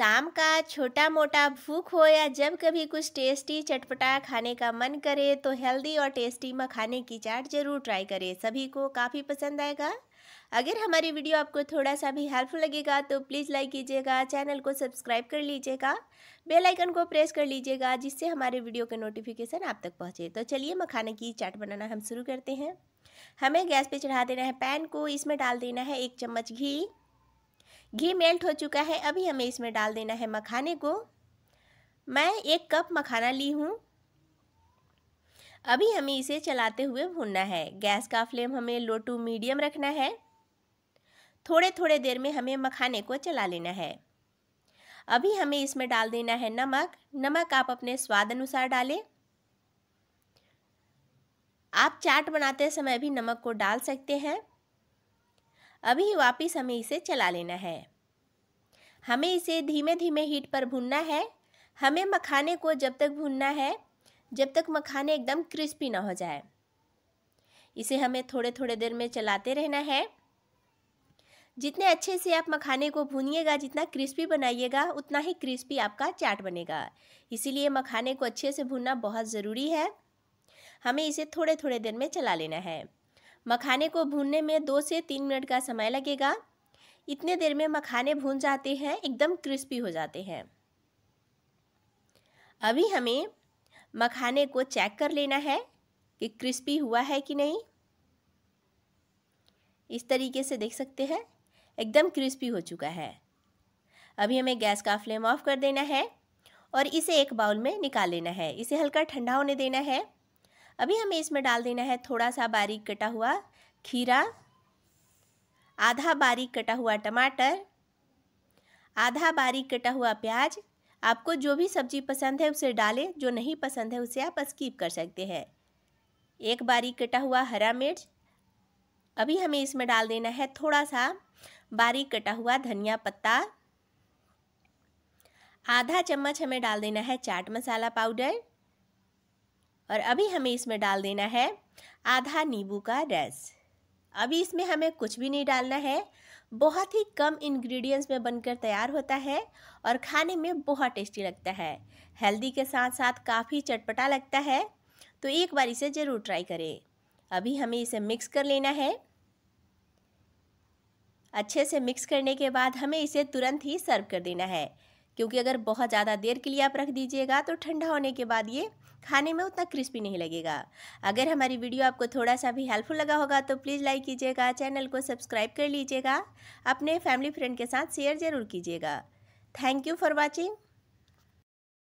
शाम का छोटा मोटा भूख हो या जब कभी कुछ टेस्टी चटपटा खाने का मन करे तो हेल्दी और टेस्टी मखाने की चाट ज़रूर ट्राई करें सभी को काफ़ी पसंद आएगा अगर हमारी वीडियो आपको थोड़ा सा भी हेल्पफुल लगेगा तो प्लीज़ लाइक कीजिएगा चैनल को सब्सक्राइब कर लीजिएगा बेल आइकन को प्रेस कर लीजिएगा जिससे हमारे वीडियो के नोटिफिकेशन आप तक पहुँचे तो चलिए मखाने की चाट बनाना हम शुरू करते हैं हमें गैस पर चढ़ा देना है पैन को इसमें डाल देना है एक चम्मच घी घी मेल्ट हो चुका है अभी हमें इसमें डाल देना है मखाने को मैं एक कप मखाना ली हूँ अभी हमें इसे चलाते हुए भूनना है गैस का फ्लेम हमें लो टू मीडियम रखना है थोड़े थोड़े देर में हमें मखाने को चला लेना है अभी हमें इसमें डाल देना है नमक नमक आप अपने स्वाद अनुसार डालें आप चाट बनाते समय भी नमक को डाल सकते हैं अभी वापस हमें इसे चला लेना है हमें इसे धीमे धीमे हीट पर भूनना है हमें मखाने को जब तक भूनना है जब तक मखाने एकदम क्रिस्पी ना हो जाए इसे हमें थोड़े थोड़े देर में चलाते रहना है जितने अच्छे से आप मखाने को भूनिएगा जितना क्रिस्पी बनाइएगा उतना ही क्रिस्पी आपका चाट बनेगा इसीलिए मखाने को अच्छे से भूनना बहुत ज़रूरी है हमें इसे थोड़े थोड़े देर में चला लेना है मखाने को भूनने में दो से तीन मिनट का समय लगेगा इतने देर में मखाने भून जाते हैं एकदम क्रिस्पी हो जाते हैं अभी हमें मखाने को चेक कर लेना है कि क्रिस्पी हुआ है कि नहीं इस तरीके से देख सकते हैं एकदम क्रिस्पी हो चुका है अभी हमें गैस का फ्लेम ऑफ कर देना है और इसे एक बाउल में निकाल लेना है इसे हल्का ठंडा होने देना है अभी हमें इसमें डाल देना है थोड़ा सा बारीक कटा हुआ खीरा आधा बारीक कटा हुआ टमाटर आधा बारीक कटा हुआ प्याज आपको जो भी सब्जी पसंद है उसे डालें जो नहीं पसंद है उसे आप स्कीप कर सकते हैं एक बारीक कटा हुआ हरा मिर्च अभी हमें इसमें डाल देना है थोड़ा सा बारीक कटा हुआ धनिया पत्ता आधा चम्मच हमें डाल देना है चाट मसाला पाउडर और अभी हमें इसमें डाल देना है आधा नींबू का रस अभी इसमें हमें कुछ भी नहीं डालना है बहुत ही कम इंग्रेडिएंट्स में बनकर तैयार होता है और खाने में बहुत टेस्टी लगता है हेल्दी के साथ साथ काफ़ी चटपटा लगता है तो एक बार इसे ज़रूर ट्राई करें अभी हमें इसे मिक्स कर लेना है अच्छे से मिक्स करने के बाद हमें इसे तुरंत ही सर्व कर देना है क्योंकि अगर बहुत ज़्यादा देर के लिए आप रख दीजिएगा तो ठंडा होने के बाद ये खाने में उतना क्रिस्पी नहीं लगेगा अगर हमारी वीडियो आपको थोड़ा सा भी हेल्पफुल लगा होगा तो प्लीज़ लाइक कीजिएगा चैनल को सब्सक्राइब कर लीजिएगा अपने फैमिली फ्रेंड के साथ शेयर ज़रूर कीजिएगा थैंक यू फॉर वॉचिंग